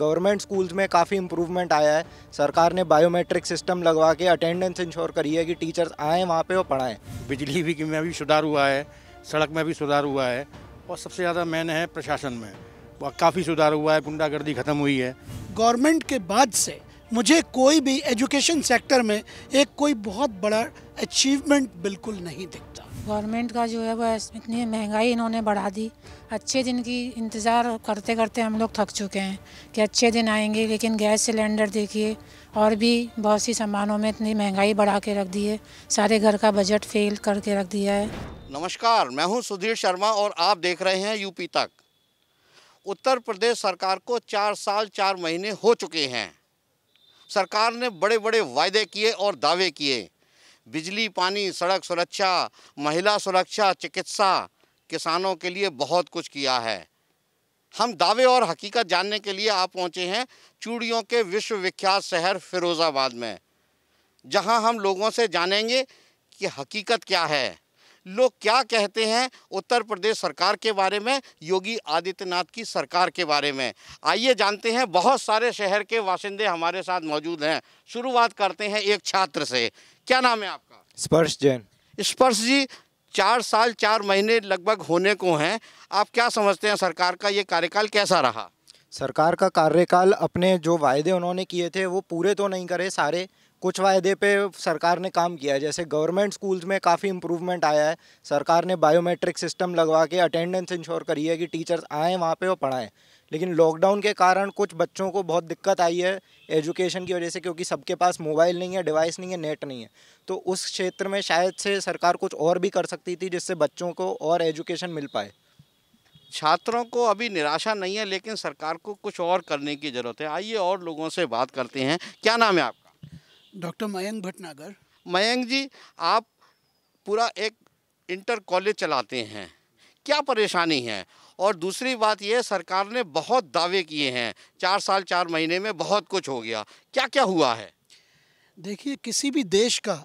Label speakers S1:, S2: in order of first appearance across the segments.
S1: government schools में काफ़ी improvement आया है सरकार ने बायोमेट्रिक सिस्टम लगवा के अटेंडेंस इंश्योर करी है कि टीचर्स आएँ वहाँ पर और पढ़ाएँ बिजली भी में भी
S2: सुधार हुआ है सड़क में भी सुधार हुआ है और सबसे ज़्यादा मैन है प्रशासन में काफ़ी सुधार हुआ है गुंडागर्दी ख़त्म हुई है गवर्नमेंट के
S1: बाद से मुझे कोई भी एजुकेशन सेक्टर में एक कोई बहुत बड़ा अचीवमेंट बिल्कुल नहीं दिखता
S3: गवर्नमेंट का जो है वह इतनी महंगाई इन्होंने बढ़ा दी अच्छे दिन की इंतज़ार करते करते हम लोग थक चुके हैं कि अच्छे दिन आएंगे लेकिन गैस सिलेंडर देखिए और भी बहुत सी सामानों में इतनी महंगाई बढ़ा के रख दी है सारे घर का बजट फेल करके रख दिया है
S2: नमस्कार मैं हूँ सुधीर शर्मा और आप देख रहे हैं यूपी तक उत्तर प्रदेश सरकार को चार साल चार महीने हो चुके हैं सरकार ने बड़े बड़े वायदे किए और दावे किए बिजली पानी सड़क सुरक्षा महिला सुरक्षा चिकित्सा किसानों के लिए बहुत कुछ किया है हम दावे और हकीकत जानने के लिए आप पहुंचे हैं चूड़ियों के विश्वविख्यात शहर फिरोज़ाबाद में जहां हम लोगों से जानेंगे कि हकीकत क्या है लोग क्या कहते हैं उत्तर प्रदेश सरकार के बारे में योगी आदित्यनाथ की सरकार के बारे में आइए जानते हैं बहुत सारे शहर के वासिंदे हमारे साथ मौजूद हैं शुरुआत करते हैं एक छात्र से क्या नाम है आपका
S4: स्पर्श जैन
S2: स्पर्श जी चार साल चार महीने लगभग होने को हैं आप क्या समझते हैं सरकार का ये कार्यकाल कैसा रहा
S1: सरकार का कार्यकाल अपने जो वायदे उन्होंने किए थे वो पूरे तो नहीं करे सारे कुछ वायदे पे सरकार ने काम किया है जैसे गवर्नमेंट स्कूल्स में काफ़ी इम्प्रूवमेंट आया है सरकार ने बायोमेट्रिक सिस्टम लगवा के अटेंडेंस इंश्योर करी है कि टीचर्स आएँ वहाँ पे और पढ़ाएं लेकिन लॉकडाउन के कारण कुछ बच्चों को बहुत दिक्कत आई है एजुकेशन की वजह से क्योंकि सबके पास मोबाइल नहीं है डिवाइस नहीं है नेट नहीं है तो उस क्षेत्र में शायद से सरकार कुछ और भी कर सकती
S2: थी जिससे बच्चों को और एजुकेशन मिल पाए छात्रों को अभी निराशा नहीं है लेकिन सरकार को कुछ और करने की ज़रूरत है आइए और लोगों से बात करते हैं क्या नाम है आपका
S1: डॉक्टर मयंक भटनागर
S2: मयंक जी आप पूरा एक इंटर कॉलेज चलाते हैं क्या परेशानी है और दूसरी बात यह सरकार ने बहुत दावे किए हैं चार साल चार महीने में बहुत कुछ हो गया क्या क्या हुआ है
S1: देखिए किसी भी देश का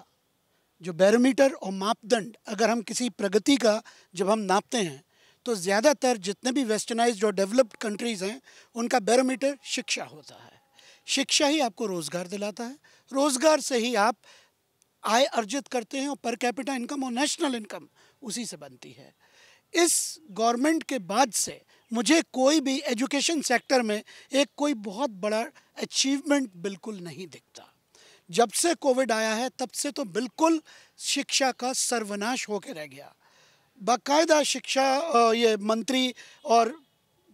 S1: जो बैरोमीटर और मापदंड अगर हम किसी प्रगति का जब हम नापते हैं तो ज़्यादातर जितने भी वेस्टर्नाइज और डेवलप्ड कंट्रीज़ हैं उनका बैरोमीटर शिक्षा होता है शिक्षा ही आपको रोज़गार दिलाता है रोज़गार से ही आप आय अर्जित करते हैं और पर कैपिटा इनकम और नेशनल इनकम उसी से बनती है इस गवर्नमेंट के बाद से मुझे कोई भी एजुकेशन सेक्टर में एक कोई बहुत बड़ा अचीवमेंट बिल्कुल नहीं दिखता जब से कोविड आया है तब से तो बिल्कुल शिक्षा का सर्वनाश होकर रह गया बाकायदा शिक्षा ये मंत्री और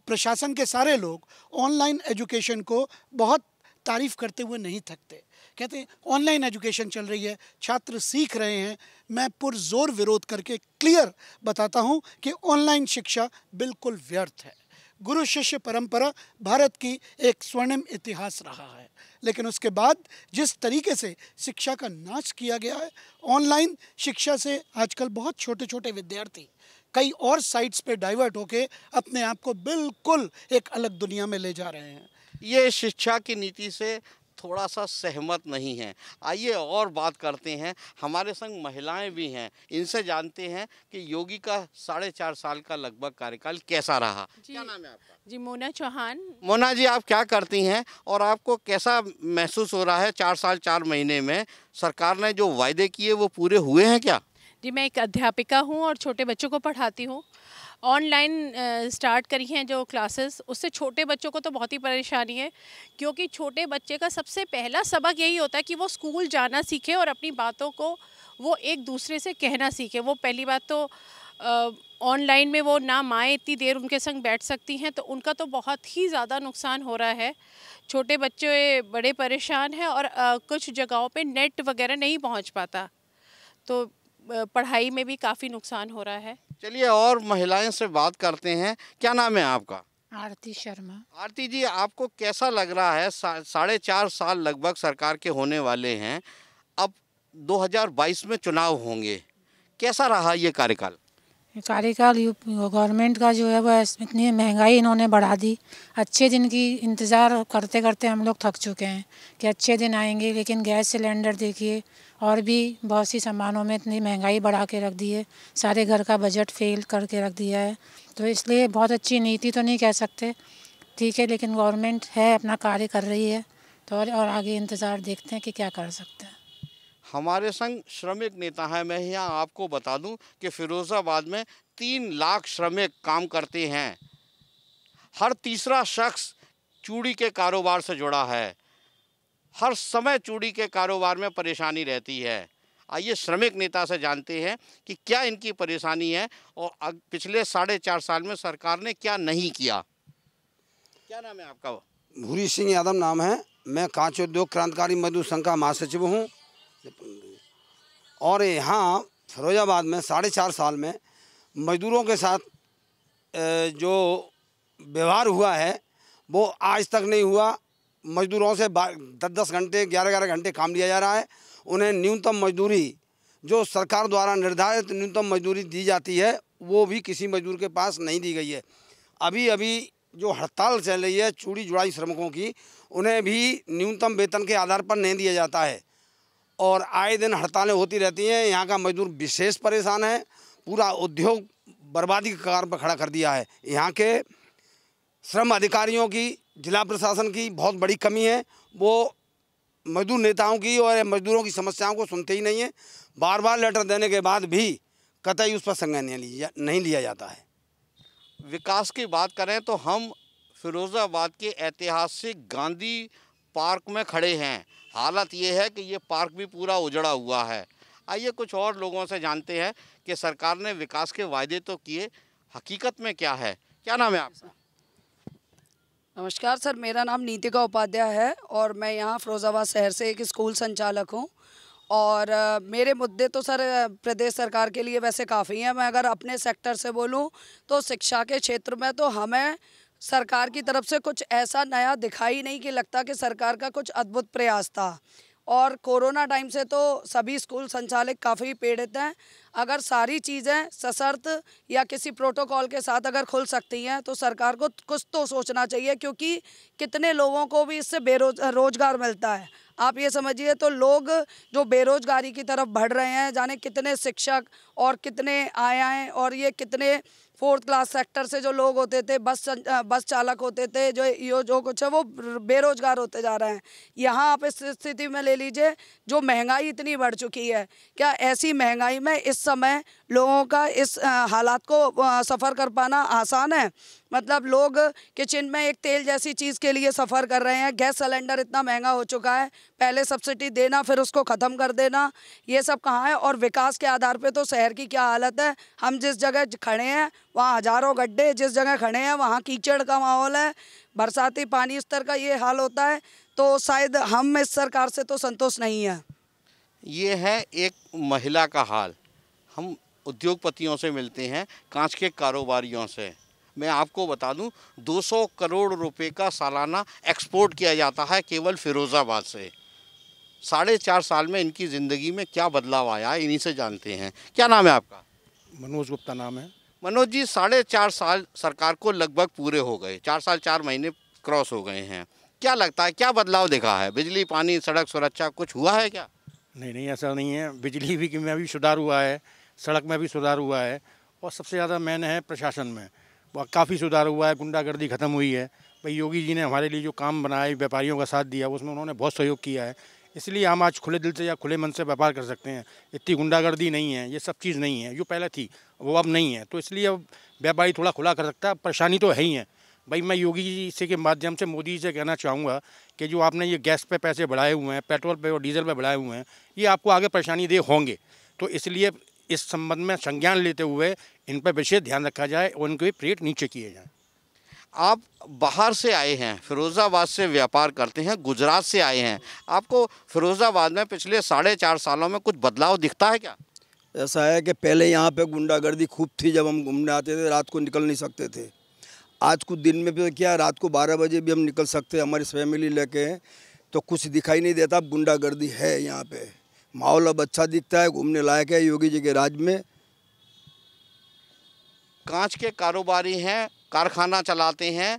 S1: प्रशासन के सारे लोग ऑनलाइन एजुकेशन को बहुत तारीफ़ करते हुए नहीं थकते कहते हैं ऑनलाइन एजुकेशन चल रही है छात्र सीख रहे हैं मैं पुरजोर विरोध करके क्लियर बताता हूँ कि ऑनलाइन शिक्षा बिल्कुल व्यर्थ है गुरु शिष्य परंपरा भारत की एक स्वर्णिम इतिहास रहा है लेकिन उसके बाद जिस तरीके से शिक्षा का नाश किया गया है ऑनलाइन शिक्षा से आजकल बहुत छोटे छोटे विद्यार्थी कई और साइट्स पे डाइवर्ट होके अपने आप को बिल्कुल एक अलग दुनिया में ले जा रहे हैं
S2: ये शिक्षा की नीति से थोड़ा सा सहमत नहीं है आइए और बात करते हैं हमारे संग महिलाएं भी हैं इनसे जानते हैं कि योगी का साढ़े चार साल का लगभग कार्यकाल कैसा रहा
S3: क्या नाम है आपका जी मोना चौहान
S2: मोना जी आप क्या करती हैं और आपको कैसा महसूस हो रहा है चार साल चार महीने में सरकार ने जो वायदे किए वो पूरे हुए हैं क्या जी मैं एक अध्यापिका हूँ और छोटे बच्चों को पढ़ाती हूँ ऑनलाइन स्टार्ट करी हैं जो क्लासेस उससे
S3: छोटे बच्चों को तो बहुत ही परेशानी है क्योंकि छोटे बच्चे का सबसे पहला सबक यही होता है कि वो स्कूल जाना सीखे और अपनी बातों को वो एक दूसरे से कहना सीखे वो पहली बात तो ऑनलाइन में वो ना माएँ इतनी देर उनके संग बैठ सकती हैं तो उनका तो
S2: बहुत ही ज़्यादा नुकसान हो रहा है छोटे बच्चे बड़े परेशान हैं और आ, कुछ
S3: जगहों पे नेट वगैरह नहीं पहुंच पाता तो पढ़ाई में भी काफ़ी नुकसान हो रहा है
S2: चलिए और महिलाएं से बात करते हैं क्या नाम है आपका
S3: आरती शर्मा
S2: आरती जी आपको कैसा लग रहा है सा, साढ़े चार साल लगभग सरकार के होने वाले हैं अब 2022 में चुनाव होंगे कैसा रहा ये कार्यकाल
S3: कार्यकाल गवर्नमेंट का जो है वह इतनी महंगाई इन्होंने बढ़ा दी अच्छे दिन की इंतज़ार करते करते हम लोग थक चुके हैं कि अच्छे दिन आएंगे लेकिन गैस सिलेंडर देखिए और भी बहुत सी सामानों में इतनी महंगाई बढ़ा के रख दी है सारे घर का बजट फेल करके रख दिया है तो इसलिए बहुत अच्छी नीति तो नहीं कह सकते ठीक है लेकिन गवर्नमेंट है अपना कार्य कर रही है तो और आगे इंतज़ार देखते हैं कि क्या कर सकते हैं
S2: हमारे संग श्रमिक नेता हैं मैं यहाँ आपको बता दूं कि फिरोज़ाबाद में तीन लाख श्रमिक काम करते हैं हर तीसरा शख्स चूड़ी के कारोबार से जुड़ा है हर समय चूड़ी के कारोबार में परेशानी रहती है आइए श्रमिक नेता से जानते हैं कि क्या इनकी परेशानी है और पिछले साढ़े चार साल में सरकार ने क्या नहीं किया
S4: क्या नाम है आपका भूरी सिंह यादव नाम है मैं कांच उद्योग क्रांतिकारी मधु संघ का महासचिव हूँ और यहाँ फिरोजाबाद में साढ़े चार साल में मजदूरों के साथ जो व्यवहार हुआ है वो आज तक नहीं हुआ मजदूरों से दस दस घंटे ग्यारह ग्यारह घंटे काम लिया जा रहा है उन्हें न्यूनतम मजदूरी जो सरकार द्वारा निर्धारित न्यूनतम मजदूरी दी जाती है वो भी किसी मजदूर के पास नहीं दी गई है अभी अभी जो हड़ताल चल रही है चूड़ी जुड़ाई श्रमिकों की उन्हें भी न्यूनतम वेतन के आधार पर नहीं दिया जाता है और आए दिन हड़तालें होती रहती हैं यहाँ का मजदूर विशेष परेशान है पूरा उद्योग बर्बादी के कगार पर खड़ा कर दिया है यहाँ के श्रम अधिकारियों की जिला प्रशासन की बहुत बड़ी कमी है वो मजदूर नेताओं की और मजदूरों की समस्याओं को सुनते ही नहीं है बार बार लेटर देने के बाद भी कतई उस पर संज्ञान नहीं लिया जाता है विकास की बात करें तो हम
S2: फिरोज़ाबाद के ऐतिहासिक गांधी पार्क में खड़े हैं हालत ये है कि ये पार्क भी पूरा उजड़ा हुआ है आइए कुछ और लोगों से जानते हैं कि सरकार ने विकास के वायदे तो किए हकीकत में क्या है क्या नाम है आपका
S3: नमस्कार सर मेरा नाम नीतिका उपाध्याय है और मैं यहाँ फिरोज़ाबाद शहर से एक स्कूल संचालक हूँ और मेरे मुद्दे तो सर प्रदेश सरकार के लिए वैसे काफ़ी हैं मैं अगर अपने सेक्टर से बोलूँ तो शिक्षा के क्षेत्र में तो हमें सरकार की तरफ से कुछ ऐसा नया दिखाई नहीं कि लगता कि सरकार का कुछ अद्भुत प्रयास था और कोरोना टाइम से तो सभी स्कूल संचालक काफ़ी पीड़ित हैं अगर सारी चीज़ें सशर्त या किसी प्रोटोकॉल के साथ अगर खुल सकती हैं तो सरकार को कुछ तो सोचना चाहिए क्योंकि कितने लोगों को भी इससे बेरोज रोज़गार मिलता है आप ये समझिए तो लोग जो बेरोज़गारी की तरफ बढ़ रहे हैं जाने कितने शिक्षक और कितने आए और ये कितने फोर्थ क्लास सेक्टर से जो लोग होते थे बस बस चालक होते थे जो ये जो कुछ है वो बेरोज़गार होते जा रहे हैं यहाँ आप इस स्थिति में ले लीजिए जो महंगाई इतनी बढ़ चुकी है क्या ऐसी महंगाई में इस समय लोगों का इस हालात को सफ़र कर पाना आसान है मतलब लोग किचन में एक तेल जैसी चीज़ के लिए सफ़र कर रहे हैं गैस सिलेंडर इतना महंगा हो चुका है पहले सब्सिडी देना फिर उसको ख़त्म कर देना ये सब कहाँ है और विकास के आधार पे तो शहर की क्या हालत है हम जिस जगह खड़े हैं वहाँ हज़ारों गड्ढे जिस जगह खड़े हैं वहाँ कीचड़ का माहौल है बरसाती पानी स्तर का ये हाल होता है तो शायद हम इस सरकार से तो संतोष नहीं है ये है एक
S2: महिला का हाल हम उद्योगपतियों से मिलते हैं कांच के कारोबारियों से मैं आपको बता दूं 200 करोड़ रुपए का सालाना एक्सपोर्ट किया जाता है केवल फिरोज़ाबाद से साढ़े चार साल में इनकी ज़िंदगी में क्या बदलाव आया इन्हीं से जानते हैं क्या नाम है आपका
S4: मनोज गुप्ता नाम है
S2: मनोज जी साढ़े चार साल सरकार को लगभग पूरे हो गए चार साल चार महीने क्रॉस हो गए हैं क्या लगता है क्या बदलाव देखा है बिजली पानी सड़क सुरक्षा कुछ हुआ है क्या नहीं नहीं ऐसा नहीं है बिजली भी में भी सुधार हुआ है सड़क में भी सुधार हुआ है और सबसे ज़्यादा मैन है प्रशासन में वह काफ़ी सुधार हुआ है गुंडागर्दी ख़त्म हुई है भाई योगी जी ने हमारे लिए जो काम बनाए व्यापारियों का साथ दिया उसमें उन्होंने बहुत सहयोग किया है इसलिए हम आज खुले दिल से या खुले मन से व्यापार कर सकते हैं इतनी गुंडागर्दी नहीं है ये सब चीज़ नहीं है जो पहले थी वो अब नहीं है तो इसलिए अब व्यापारी थोड़ा खुला कर सकता है परेशानी तो है ही है भाई मैं योगी जी से के माध्यम से मोदी जी से कहना चाहूँगा कि जो आपने ये गैस पे पैसे बढ़ाए हुए हैं पेट्रोल पे और डीजल पे बढ़ाए हुए हैं ये आपको आगे परेशानी दे होंगे तो इसलिए इस संबंध में संज्ञान लेते हुए इन पर विशेष ध्यान रखा जाए और इनके रेट नीचे किए जाएँ आप बाहर से आए हैं फिरोज़ाबाद से व्यापार करते हैं गुजरात से आए हैं आपको फिरोज़ाबाद में पिछले साढ़े चार सालों में कुछ बदलाव दिखता है क्या
S4: ऐसा है कि पहले यहाँ पे गुंडागर्दी खूब थी जब हम घूमने आते थे रात को निकल नहीं सकते थे आज कुछ दिन में भी क्या रात को बारह बजे भी हम निकल सकते हैं हमारी फैमिली लेके तो कुछ दिखाई नहीं देता गुंडागर्दी है यहाँ पर माहौल अब अच्छा दिखता है घूमने लायक है योगी जी के राज में
S2: कांच के कारोबारी हैं कारखाना चलाते हैं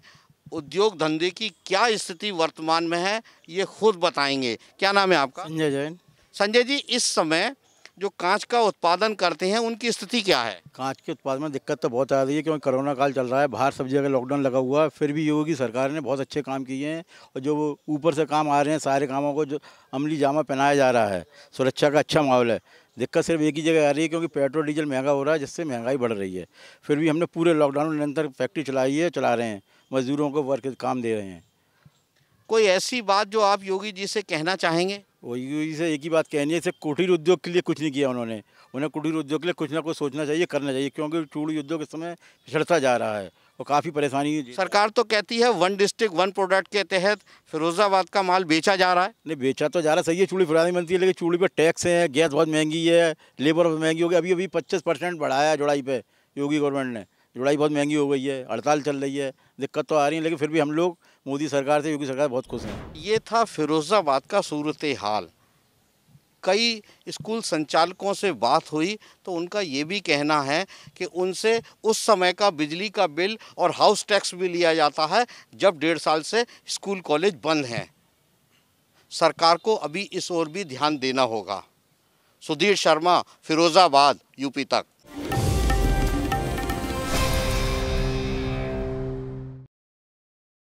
S2: उद्योग धंधे की क्या स्थिति वर्तमान में है ये खुद बताएंगे क्या नाम है आपका संजय जैन संजय जी इस समय जो कांच का उत्पादन करते हैं उनकी स्थिति क्या है कांच के उत्पादन में दिक्कत तो बहुत आ रही है क्योंकि कोरोना काल चल रहा है बाहर सब जगह लॉकडाउन लगा हुआ है फिर भी योगी सरकार ने बहुत अच्छे काम किए हैं और जो ऊपर से काम आ रहे हैं सारे कामों को जो अमली जामा पहनाया जा रहा है सुरक्षा का अच्छा माहौल है दिक्कत सिर्फ एक ही जगह आ रही है क्योंकि पेट्रोल डीजल महंगा हो रहा है जिससे महंगाई बढ़ रही है फिर भी हमने पूरे लॉकडाउन में निरंतर फैक्ट्री चलाई है चला रहे हैं मजदूरों को वर्क काम दे रहे हैं कोई ऐसी बात जो आप योगी जी से कहना चाहेंगे वही से एक ही बात कहनी है कुटीर उद्योग के लिए कुछ नहीं किया उन्होंने उन्हें कुटीर उद्योग के लिए कुछ ना कुछ सोचना चाहिए करना चाहिए क्योंकि चूड़ी उद्योग इस समय पिछड़ता जा रहा है और काफ़ी परेशानी है सरकार तो कहती है वन डिस्ट्रिक्ट वन प्रोडक्ट के तहत फिरोजाबाद का माल बेचा जा रहा है नहीं बेचा तो जा रहा सही है चूड़ी फिरानी बनती है लेकिन चूड़ी पर टैक्स है गैस बहुत महंगी है लेबर बहुत महंगी हो गई अभी अभी पच्चीस परसेंट बढ़ाया है जुड़ाई पर योगी गवर्नमेंट ने जुड़ाई बहुत महंगी हो गई है हड़ताल चल रही है दिक्कत तो आ रही है लेकिन फिर भी हम लोग मोदी सरकार से योगी सरकार बहुत खुश हैं ये था फिरोजाबाद का सूरत हाल कई स्कूल संचालकों से बात हुई तो उनका ये भी कहना है कि उनसे उस समय का बिजली का बिल और हाउस टैक्स भी लिया जाता है जब डेढ़ साल से स्कूल कॉलेज बंद हैं सरकार को अभी इस ओर भी ध्यान देना होगा सुधीर शर्मा फिरोज़ाबाद यूपी तक